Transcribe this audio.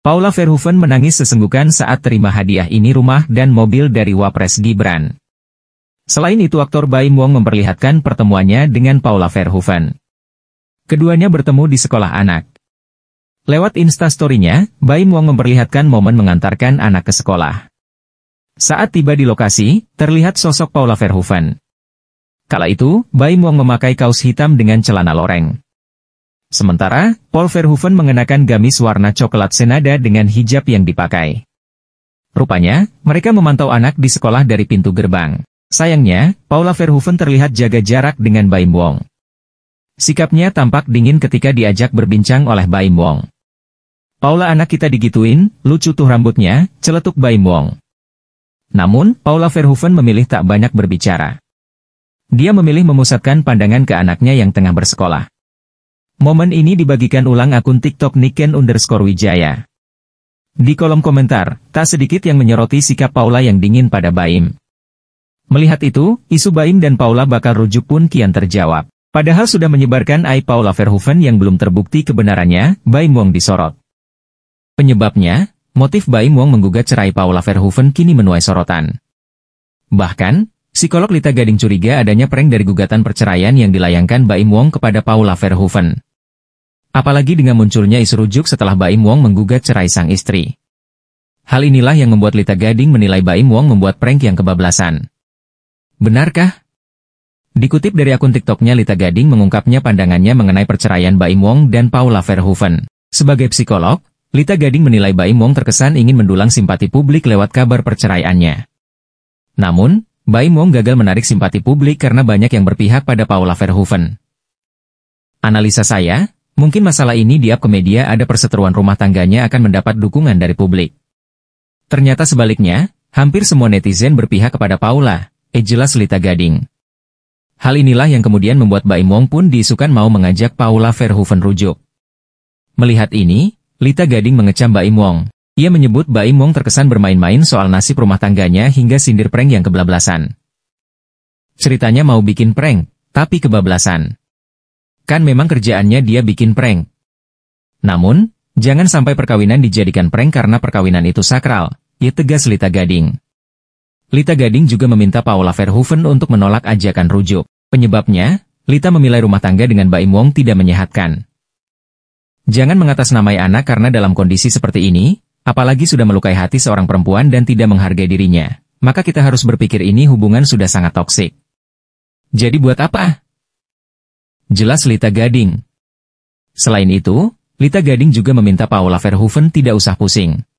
Paula Verhoeven menangis sesenggukan saat terima hadiah ini rumah dan mobil dari Wapres Gibran. Selain itu aktor Baim Wong memperlihatkan pertemuannya dengan Paula Verhoeven. Keduanya bertemu di sekolah anak. Lewat instastorynya, Baim Wong memperlihatkan momen mengantarkan anak ke sekolah. Saat tiba di lokasi, terlihat sosok Paula Verhoeven. Kala itu, Baim Wong memakai kaos hitam dengan celana loreng. Sementara, Paul Verhoeven mengenakan gamis warna coklat senada dengan hijab yang dipakai. Rupanya, mereka memantau anak di sekolah dari pintu gerbang. Sayangnya, Paula Verhoeven terlihat jaga jarak dengan Baim Wong. Sikapnya tampak dingin ketika diajak berbincang oleh Baim Wong. Paula anak kita digituin, lucu tuh rambutnya, celetuk Baim Wong. Namun, Paula Verhoeven memilih tak banyak berbicara. Dia memilih memusatkan pandangan ke anaknya yang tengah bersekolah. Momen ini dibagikan ulang akun TikTok Niken underscore Wijaya. Di kolom komentar, tak sedikit yang menyoroti sikap Paula yang dingin pada Baim. Melihat itu, isu Baim dan Paula bakal rujuk pun kian terjawab. Padahal sudah menyebarkan ai Paula Verhoeven yang belum terbukti kebenarannya, Baim Wong disorot. Penyebabnya, motif Baim Wong menggugat cerai Paula Verhoeven kini menuai sorotan. Bahkan, psikolog Lita Gading curiga adanya prank dari gugatan perceraian yang dilayangkan Baim Wong kepada Paula Verhoeven. Apalagi dengan munculnya isu rujuk setelah Baim Wong menggugat cerai sang istri. Hal inilah yang membuat Lita Gading menilai Baim Wong membuat prank yang kebablasan. Benarkah? Dikutip dari akun TikToknya Lita Gading mengungkapnya pandangannya mengenai perceraian Baim Wong dan Paula Verhoeven. Sebagai psikolog, Lita Gading menilai Baim Wong terkesan ingin mendulang simpati publik lewat kabar perceraiannya. Namun, Baim Wong gagal menarik simpati publik karena banyak yang berpihak pada Paula Verhoeven. Analisa saya, Mungkin masalah ini diap ke media ada perseteruan rumah tangganya akan mendapat dukungan dari publik. Ternyata sebaliknya, hampir semua netizen berpihak kepada Paula, Ejela eh, Selita Gading. Hal inilah yang kemudian membuat Baim Wong pun diisukan mau mengajak Paula Verhoeven rujuk. Melihat ini, Lita Gading mengecam Baim Wong. Ia menyebut Baim Wong terkesan bermain-main soal nasib rumah tangganya hingga sindir prank yang kebablasan. Ceritanya mau bikin prank, tapi kebablasan. Kan memang kerjaannya dia bikin prank. Namun, jangan sampai perkawinan dijadikan prank karena perkawinan itu sakral, ia tegas Lita Gading. Lita Gading juga meminta Paula Verhoeven untuk menolak ajakan rujuk. Penyebabnya, Lita memilai rumah tangga dengan Baim Wong tidak menyehatkan. Jangan mengatasnamai anak karena dalam kondisi seperti ini, apalagi sudah melukai hati seorang perempuan dan tidak menghargai dirinya, maka kita harus berpikir ini hubungan sudah sangat toksik. Jadi buat apa? jelas Lita Gading. Selain itu, Lita Gading juga meminta Paula Verhoeven tidak usah pusing.